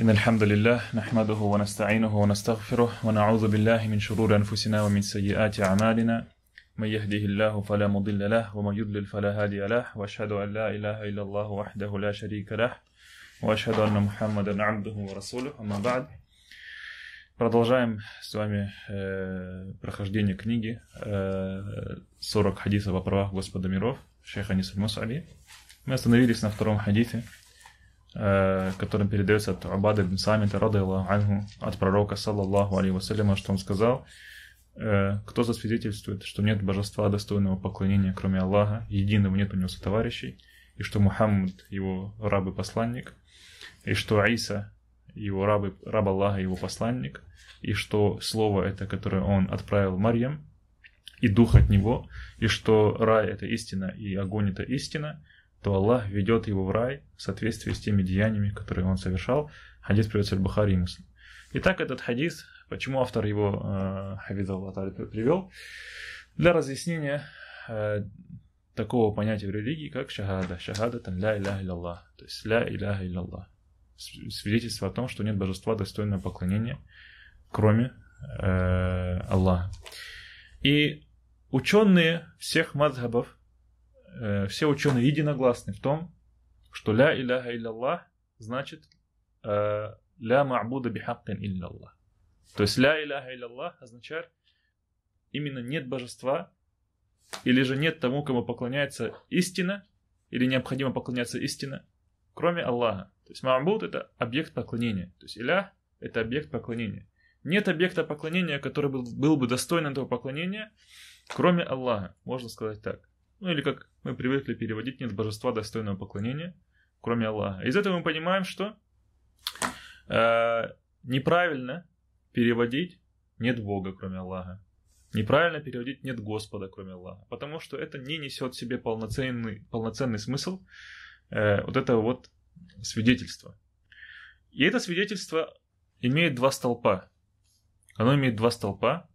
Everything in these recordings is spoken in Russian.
إن الحمد لله نحمده ونستعينه ونستغفره ونعوذ بالله من شرور أنفسنا ومن سيئات أعمالنا من يهده الله فلا مضل له ومن يضلل فلا هادي له وأشهد أن لا إله إلا الله وحده لا شريك له وأشهد أن محمدا عبده ورسوله أما بعد Продолжаем с вами э, прохождение книги э, 40 хадисов о правах Господа миров, шейха Нисаль Мусали. Мы остановились на втором хадисе, Э, которым передается от Абада бин Самита, عنه, от пророка, саллаллаху алейхи вассаляма, что он сказал, э, кто засвидетельствует, что нет божества достойного поклонения, кроме Аллаха, единого нет у него сотоварищей, и что Мухаммад его раб и посланник, и что Аиса его раб, раб Аллаха его посланник, и что слово это, которое он отправил Марьям, и дух от него, и что рай это истина, и огонь это истина, то Аллах ведет его в рай в соответствии с теми деяниями, которые он совершал. Хадис приводится в Бухари Муслим. Итак, этот хадис, почему автор его, э, Хавид Аллатари, привел, для разъяснения э, такого понятия в религии, как шахада. Шахада там ля иляха илlallah. То есть ля иляха илlallah. Свидетельство о том, что нет божества достойного поклонения, кроме э, Аллаха. И ученые всех мазхабов э, все ученые единогласны в том, что ля иляха илляллах значит э, ля ма'буда бихаккин илляллах. То есть ля иляха илляллах означает именно нет божества или же нет тому, кому поклоняется истина или необходимо поклоняться истина, кроме Аллаха. То есть ма'буд это объект поклонения. То есть илях это объект поклонения. Нет объекта поклонения, который был, был бы достоин этого поклонения, кроме Аллаха, можно сказать так ну или как мы привыкли переводить, нет божества достойного поклонения, кроме Аллаха. Из этого мы понимаем, что э, неправильно переводить нет Бога, кроме Аллаха. Неправильно переводить нет Господа, кроме Аллаха. Потому что это не несет в себе полноценный, полноценный смысл э, вот этого вот свидетельства. И это свидетельство имеет два столпа. Оно имеет два столпа.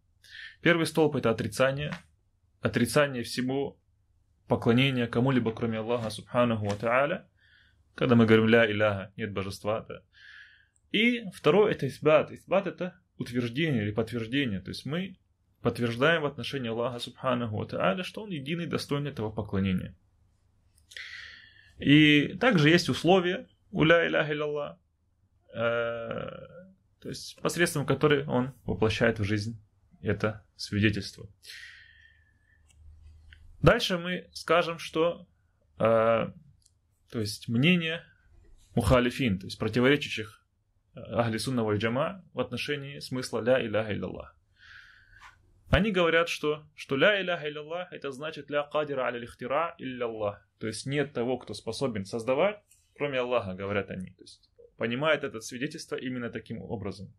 Первый столб это отрицание. Отрицание всего поклонения кому-либо, кроме Аллаха Субханаху Ва Та'аля, когда мы говорим «Ля Иляха», нет божества. Да. И второе – это Исбат. Исбат – это утверждение или подтверждение. То есть мы подтверждаем в отношении Аллаха Субханаху Ва Та'аля, что Он единый, достойный этого поклонения. И также есть условия у «Ля Иляха Илlallah», э, то есть посредством которой он воплощает в жизнь это свидетельство. Дальше мы скажем, что э, то есть мнение мухалифин, то есть противоречащих э, ахли сунна валь джама в отношении смысла ля иляха илляллах. Они говорят, что, что ля иляха илляллах это значит ля кадира аля лихтира илляллах. То есть нет того, кто способен создавать, кроме Аллаха, говорят они. То есть понимают это свидетельство именно таким образом.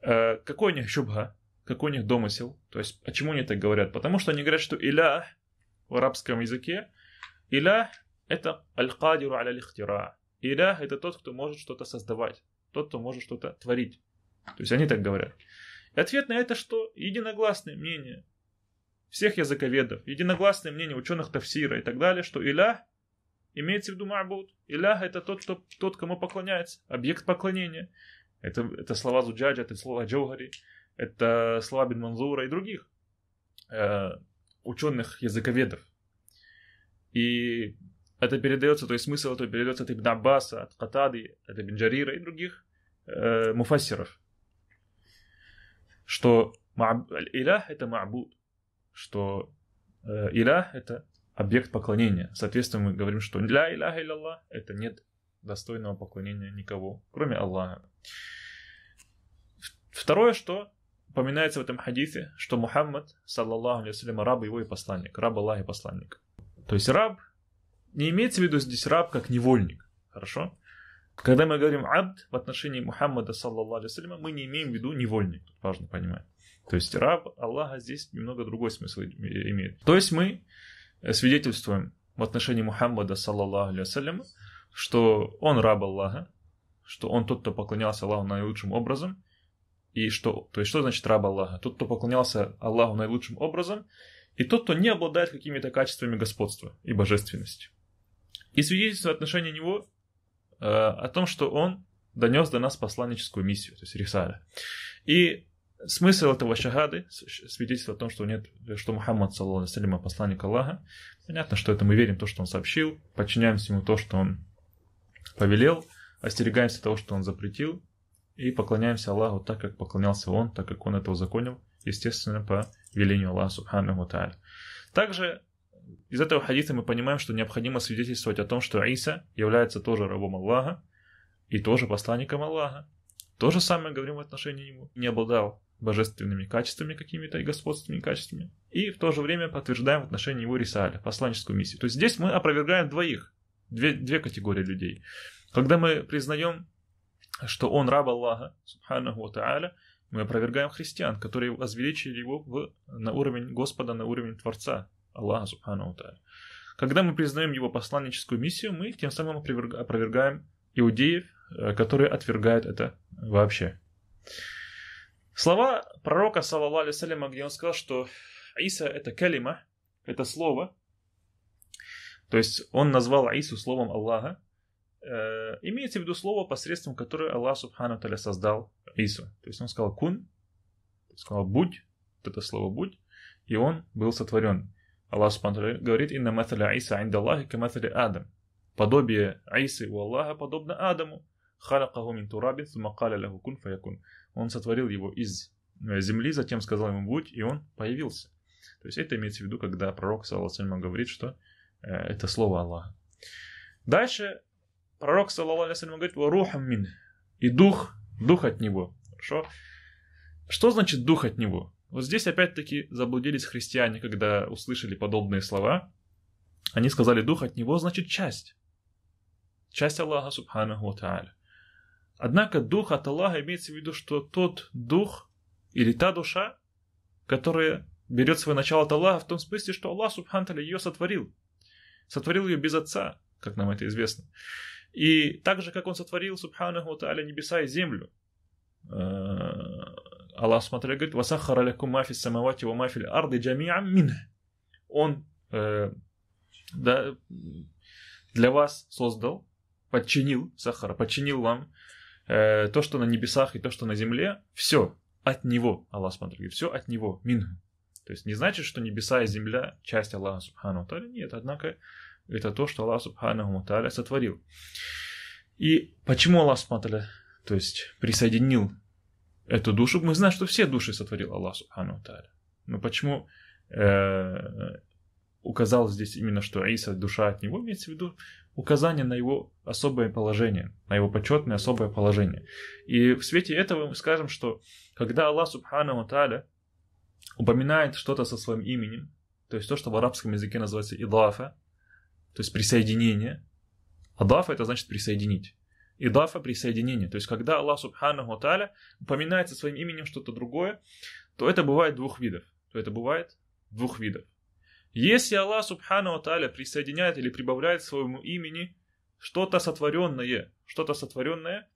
Э, какой у них шубха? какой у них домысел. То есть, а чему они так говорят? Потому что они говорят, что иля в арабском языке, иля это аль-кадиру аля лихтира. Иля это тот, кто может что-то создавать, тот, кто может что-то творить. То есть они так говорят. И ответ на это что? Единогласное мнение всех языковедов, единогласное мнение ученых Тавсира и так далее, что Иля имеется в виду Мабуд. Илях это тот, кто, тот, кому поклоняется, объект поклонения. Это, это слова Зуджаджа, это слова Джогари это Слабин, Манзура и других э, ученых-языковедов. И это передается, то есть смысл этого передается от Ибн Аббаса, от Катады, от Ибн Джарира и других э, муфассиров. Что Илях это Ма'буд, что э, Илях это объект поклонения. Соответственно, мы говорим, что ля иляха иляллах это нет достойного поклонения никого, кроме Аллаха. Второе, что упоминается в этом хадисе, что Мухаммад, саллаллаху алейхи раб его и посланник, раб Аллаха и посланник. То есть раб, не имеется в виду здесь раб как невольник, хорошо? Когда мы говорим абд в отношении Мухаммада, саллаллаху алейхи мы не имеем в виду невольник, тут важно понимать. То есть раб Аллаха здесь немного другой смысл имеет. То есть мы свидетельствуем в отношении Мухаммада, саллаллаху алейхи что он раб Аллаха, что он тот, кто поклонялся Аллаху наилучшим образом – и что? То есть, что значит раб Аллаха? Тот, кто поклонялся Аллаху наилучшим образом, и тот, кто не обладает какими-то качествами господства и божественности. И свидетельство отношения него э, о том, что он донес до нас посланническую миссию, то есть Рисаля. И смысл этого шахады, свидетельство о том, что нет, что Мухаммад, саллаху посланник Аллаха, понятно, что это мы верим то, что он сообщил, подчиняемся ему то, что он повелел, остерегаемся того, что он запретил, и поклоняемся Аллаху так, как поклонялся Он, так как Он это узаконил, естественно, по велению Аллаха Субхану Тааля. Также из этого хадиса мы понимаем, что необходимо свидетельствовать о том, что Иса является тоже рабом Аллаха и тоже посланником Аллаха. То же самое говорим в отношении ему. Не обладал божественными качествами какими-то и господственными качествами. И в то же время подтверждаем в отношении его рисаля, посланническую миссию. То есть здесь мы опровергаем двоих, две, две категории людей. Когда мы признаем что он раб Аллаха, субханаху тааля, мы опровергаем христиан, которые возвеличили его в, на уровень Господа, на уровень Творца, Аллаха, субханаху тааля. Когда мы признаем его посланническую миссию, мы тем самым опровергаем иудеев, э, которые отвергают это вообще. Слова пророка, саллаллаху алейсалям, где он сказал, что Иса – это калима, это слово, то есть он назвал Аису словом Аллаха, Э, имеется в виду слово, посредством которое Аллах Субхану Таля создал Ису. То есть он сказал кун, сказал будь, вот это слово будь, и он был сотворен. Аллах Субхану говорит, инна маталя Иса айнда Аллахи ка Адам. Подобие Аисы у Аллаха подобно Адаму. Халакаху мин турабин, сумакаля лаху кун фаякун. Он сотворил его из э, земли, затем сказал ему будь, и он появился. То есть это имеется в виду, когда пророк, саллаху говорит, что э, это слово Аллаха. Дальше Пророк, саллаху говорит, «Варухам мин» и дух, дух от него. Хорошо? Что значит дух от него? Вот здесь опять-таки заблудились христиане, когда услышали подобные слова. Они сказали, дух от него значит часть. Часть Аллаха, субханаху ва тааля. Однако дух от Аллаха имеется в виду, что тот дух или та душа, которая берет свое начало от Аллаха в том смысле, что Аллах, субхану ее сотворил. Сотворил ее без отца, как нам это известно. И так же, как он сотворил, субханаху та'аля, небеса и землю, э, Аллах смотрел говорит, «Васахара лякум мафи самавати ва мафи арды джами'ам мин». Он э, да, для вас создал, подчинил, сахара, подчинил вам э, то, что на небесах и то, что на земле, все от Него, Аллах смотрел, все от Него, мин. То есть не значит, что небеса и земля – часть Аллаха, субхану нет, однако это то, что Аллах Субхану Тааля сотворил. И почему Аллах Субхану то есть присоединил эту душу, мы знаем, что все души сотворил Аллах Субхану Тааля. Но почему э, указал здесь именно, что Иса душа от него, имеется в виду указание на его особое положение, на его почетное особое положение. И в свете этого мы скажем, что когда Аллах Субхану Тааля упоминает что-то со своим именем, то есть то, что в арабском языке называется идафа, то есть присоединение. Адафа это значит присоединить. И дафа присоединение. То есть, когда Аллах Субхану Таля упоминает со своим именем что-то другое, то это бывает двух видов. То это бывает двух видов. Если Аллах Субхану Таля присоединяет или прибавляет своему имени что-то сотворенное, что-то сотворенное,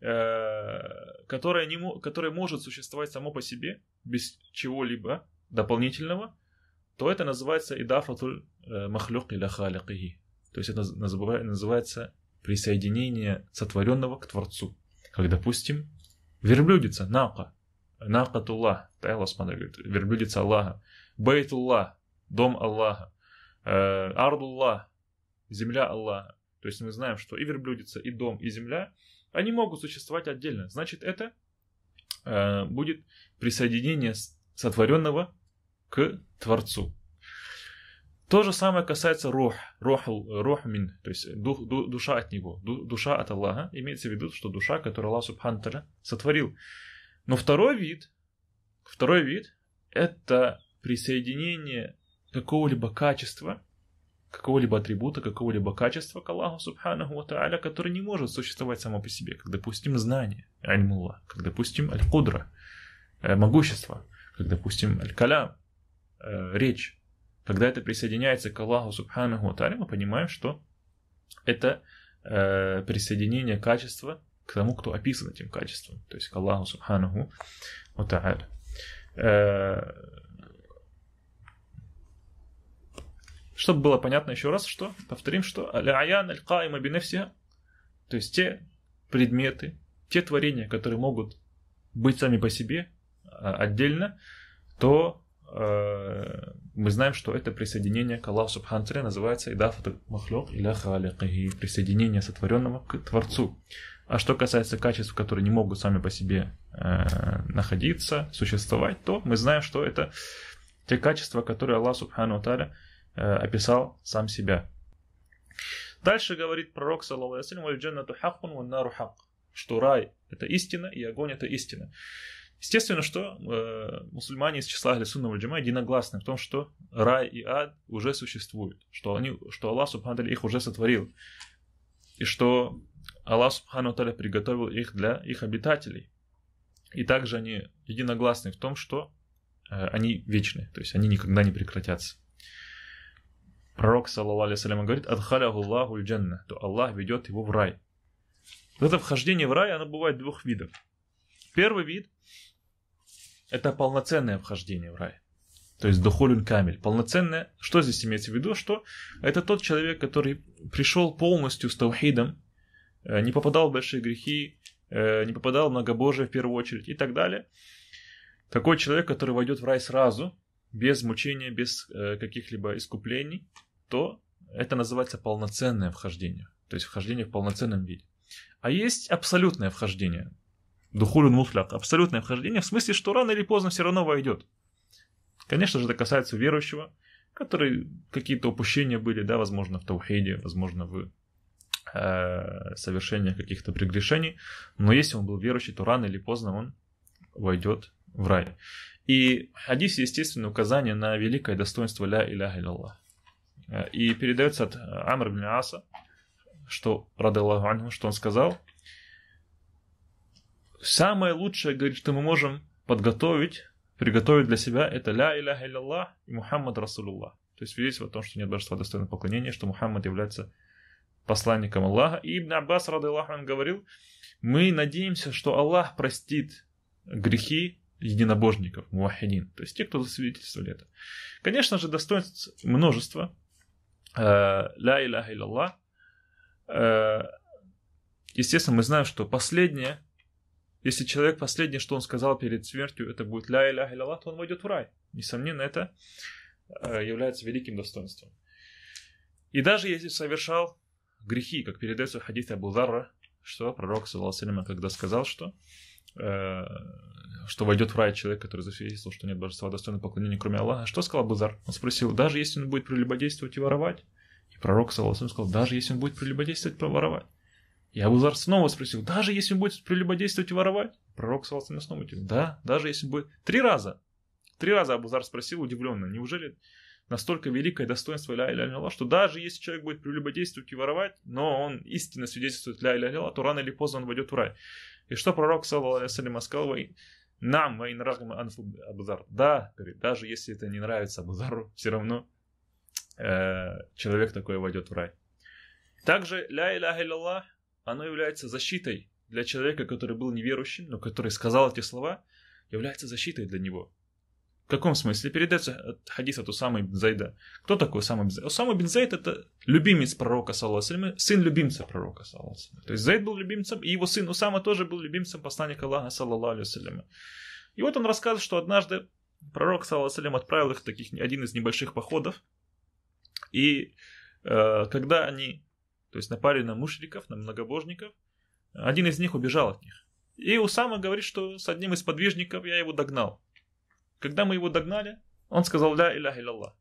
э, которое, не, которое может существовать само по себе, без чего-либо дополнительного, то это называется идафатуль Э, махлюк или халикихи. То есть это называется присоединение сотворенного к Творцу. Как, допустим, верблюдица, нака, накатуллах, Аллах смотри, говорит, верблюдица Аллаха, бейтуллах, дом Аллаха, э, ардуллах, земля Аллаха. То есть мы знаем, что и верблюдица, и дом, и земля, они могут существовать отдельно. Значит, это э, будет присоединение сотворенного к Творцу. То же самое касается рух, рух, рух мин, то есть дух, ду, душа от него, ду, душа от Аллаха. Имеется в виду, что душа, которую Аллах Субханталя сотворил. Но второй вид, второй вид – это присоединение какого-либо качества, какого-либо атрибута, какого-либо качества к Аллаху Субханаху Ва который не может существовать само по себе, как, допустим, знание, аль-мулла, как, допустим, аль-кудра, э, могущество, как, допустим, аль-калям, э, речь, когда это присоединяется к Аллаху Субханаху Аталя, мы понимаем, что это э, присоединение качества к тому, кто описан этим качеством, то есть к Аллаху Субханаху Аталя. Э, чтобы было понятно еще раз, что, повторим, что «Аляян аль-каима бинефсия», то есть те предметы, те творения, которые могут быть сами по себе а, отдельно, то Э, мы знаем, что это присоединение к Аллаху Субхану называется идафат махлюк или халикахи, присоединение сотворенного к Творцу. А что касается качеств, которые не могут сами по себе э, находиться, существовать, то мы знаем, что это те качества, которые Аллах Субхану Таля э, описал сам себя. Дальше говорит пророк, саллаху алейхи что рай – это истина, и огонь – это истина. Естественно, что э, мусульмане из числа Алисунна джима единогласны в том, что рай и ад уже существуют, что, они, что Аллах Субхану их уже сотворил, и что Аллах Субхану приготовил их для их обитателей. И также они единогласны в том, что э, они вечны, то есть они никогда не прекратятся. Пророк, саллаллаху алейхи говорит, «Адхаляху Аллаху джанна», то Аллах ведет его в рай. Вот это вхождение в рай, оно бывает двух видов. Первый вид это полноценное вхождение в рай. То есть дохолюн камель. Полноценное. Что здесь имеется в виду? Что это тот человек, который пришел полностью с таухидом, э, не попадал в большие грехи, э, не попадал в многобожие в первую очередь и так далее. Такой человек, который войдет в рай сразу, без мучения, без э, каких-либо искуплений, то это называется полноценное вхождение. То есть вхождение в полноценном виде. А есть абсолютное вхождение. Духулюн мутляк. Абсолютное вхождение, в смысле, что рано или поздно все равно войдет. Конечно же, это касается верующего, который какие-то упущения были, да, возможно, в таухиде, возможно, в э, совершении каких-то прегрешений. Но если он был верующий, то рано или поздно он войдет в рай. И в хадисе, естественно, указание на великое достоинство ля иляха илlallah. Э, и передается от Амр бин Аса, что, рады что он сказал – самое лучшее, говорит, что мы можем подготовить, приготовить для себя, это ля иляха илляллах и Мухаммад Расулуллах. То есть свидетельство о том, что нет божества достойного поклонения, что Мухаммад является посланником Аллаха. И Ибн Аббас, рады Аллаху, говорил, мы надеемся, что Аллах простит грехи единобожников, муахидин, то есть те, кто засвидетельствовали это. Конечно же, достоинств множество. Э, ля иляха илляллах. Э, естественно, мы знаем, что последнее если человек последнее, что он сказал перед смертью, это будет ля иля илля то он войдет в рай. Несомненно, это э, является великим достоинством. И даже если совершал грехи, как передается в хадисе Абу Зарра, что пророк, саллаху когда сказал, что э, что войдет в рай человек, который засвидетельствовал, что нет божества достойного поклонения, кроме Аллаха. Что сказал Бузар? Он спросил, даже если он будет прелюбодействовать и воровать? И пророк, саллаху сказал, даже если он будет прелюбодействовать и воровать. И Абузар снова спросил, даже если будет прелюбодействовать и воровать? Пророк Саласам снова говорит, да, даже если будет. Три раза. Три раза Абузар спросил, удивленно, неужели настолько великое достоинство ля иля ля что даже если человек будет прелюбодействовать и воровать, но он истинно свидетельствует ля иля ля то рано или поздно он войдет в рай. И что пророк, саллиллаху сказал нам, ваин рагам анфу Абузар, да, говорит, даже если это не нравится Абузару, все равно э, человек такой войдет в рай. Также ля иля ля оно является защитой для человека, который был неверующим, но который сказал эти слова, является защитой для него. В каком смысле? Передается э, хадис от Усамы бин Зайда. Кто такой Усама бин Зайд? Усама бин Зайд это любимец пророка, саллаху сын любимца пророка, саллаху То есть Зайд был любимцем, и его сын Усама тоже был любимцем посланника Аллаха, саллаху алейкум. И вот он рассказывает, что однажды пророк, саллаху отправил их в таких, один из небольших походов, и э, когда они то есть напали на мушриков, на многобожников. Один из них убежал от них. И Усама говорит, что с одним из подвижников я его догнал. Когда мы его догнали, он сказал «Ля илях иляллах».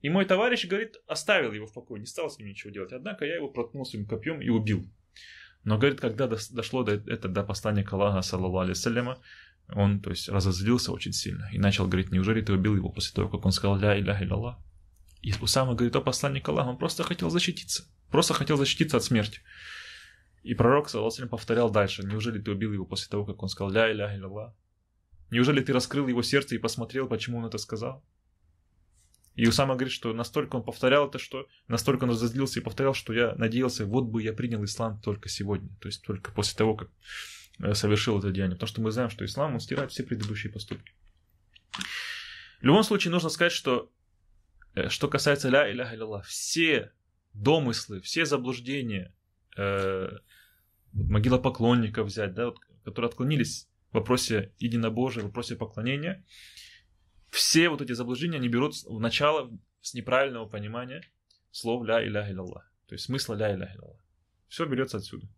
И мой товарищ, говорит, оставил его в покое, не стал с ним ничего делать. Однако я его проткнул своим копьем и убил. Но, говорит, когда дошло до, это, до послания к Аллаху, саллаллаху алейсаляму, он, то есть, разозлился очень сильно и начал говорить, неужели ты убил его после того, как он сказал «Ля илях иляллах»? И Усама говорит, о посланник Аллаха, он просто хотел защититься просто хотел защититься от смерти. И пророк, саллаху повторял дальше, неужели ты убил его после того, как он сказал «Ля ля иля илля Неужели ты раскрыл его сердце и посмотрел, почему он это сказал? И Усама говорит, что настолько он повторял это, что настолько он разозлился и повторял, что я надеялся, вот бы я принял ислам только сегодня, то есть только после того, как э, совершил это деяние. Потому что мы знаем, что ислам, он стирает все предыдущие поступки. В любом случае, нужно сказать, что э, что касается ля и ля иля илля все домыслы, все заблуждения, э, могила поклонников взять, да, вот, которые отклонились в вопросе единобожия, в вопросе поклонения, все вот эти заблуждения, они берут в начало с неправильного понимания слов «ля иля илля то есть смысла «ля иля илля Все берется отсюда.